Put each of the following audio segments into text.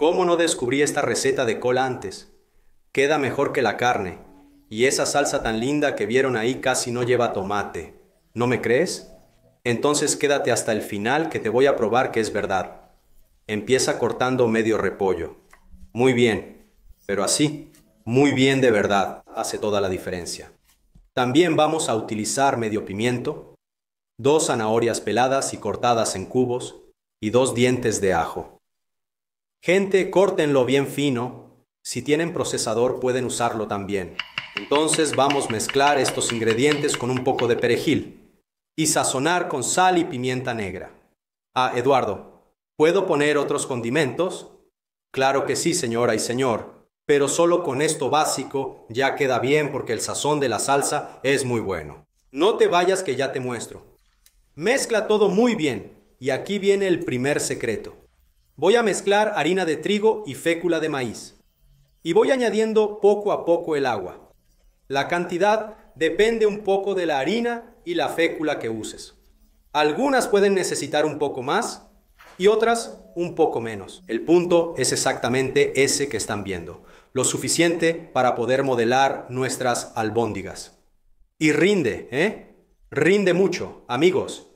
¿Cómo no descubrí esta receta de cola antes? Queda mejor que la carne, y esa salsa tan linda que vieron ahí casi no lleva tomate. ¿No me crees? Entonces quédate hasta el final que te voy a probar que es verdad. Empieza cortando medio repollo. Muy bien, pero así, muy bien de verdad, hace toda la diferencia. También vamos a utilizar medio pimiento, dos zanahorias peladas y cortadas en cubos y dos dientes de ajo. Gente, córtenlo bien fino. Si tienen procesador pueden usarlo también. Entonces vamos a mezclar estos ingredientes con un poco de perejil y sazonar con sal y pimienta negra. Ah, Eduardo, ¿puedo poner otros condimentos? Claro que sí, señora y señor, pero solo con esto básico ya queda bien porque el sazón de la salsa es muy bueno. No te vayas que ya te muestro. Mezcla todo muy bien y aquí viene el primer secreto. Voy a mezclar harina de trigo y fécula de maíz. Y voy añadiendo poco a poco el agua. La cantidad depende un poco de la harina y la fécula que uses. Algunas pueden necesitar un poco más y otras un poco menos. El punto es exactamente ese que están viendo. Lo suficiente para poder modelar nuestras albóndigas. Y rinde, ¿eh? Rinde mucho, amigos.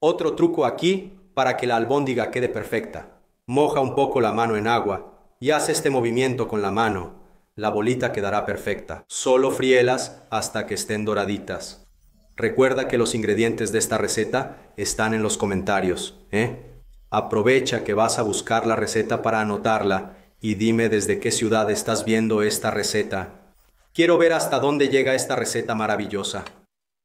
Otro truco aquí para que la albóndiga quede perfecta. Moja un poco la mano en agua y haz este movimiento con la mano. La bolita quedará perfecta. Solo fríelas hasta que estén doraditas. Recuerda que los ingredientes de esta receta están en los comentarios. ¿eh? Aprovecha que vas a buscar la receta para anotarla y dime desde qué ciudad estás viendo esta receta. Quiero ver hasta dónde llega esta receta maravillosa.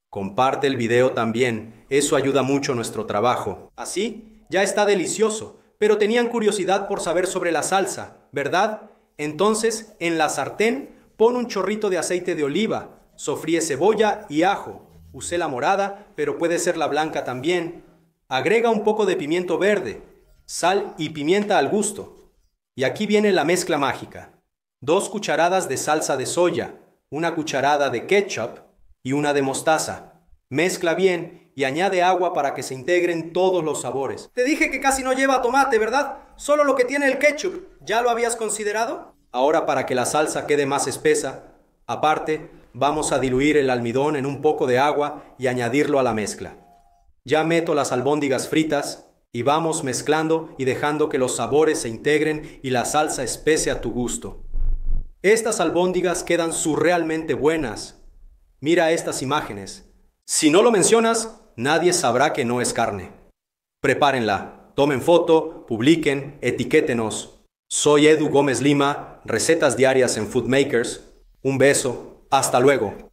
Comparte el video también, eso ayuda mucho nuestro trabajo. Así, ya está delicioso pero tenían curiosidad por saber sobre la salsa, ¿verdad? Entonces, en la sartén, pon un chorrito de aceite de oliva, sofríe cebolla y ajo. Usé la morada, pero puede ser la blanca también. Agrega un poco de pimiento verde, sal y pimienta al gusto. Y aquí viene la mezcla mágica. Dos cucharadas de salsa de soya, una cucharada de ketchup y una de mostaza. Mezcla bien y añade agua para que se integren todos los sabores. Te dije que casi no lleva tomate, ¿verdad? Solo lo que tiene el ketchup. ¿Ya lo habías considerado? Ahora para que la salsa quede más espesa, aparte, vamos a diluir el almidón en un poco de agua y añadirlo a la mezcla. Ya meto las albóndigas fritas y vamos mezclando y dejando que los sabores se integren y la salsa espese a tu gusto. Estas albóndigas quedan surrealmente buenas. Mira estas imágenes. Si no lo mencionas, nadie sabrá que no es carne. Prepárenla, tomen foto, publiquen, etiquétenos. Soy Edu Gómez Lima, recetas diarias en Foodmakers. Un beso, hasta luego.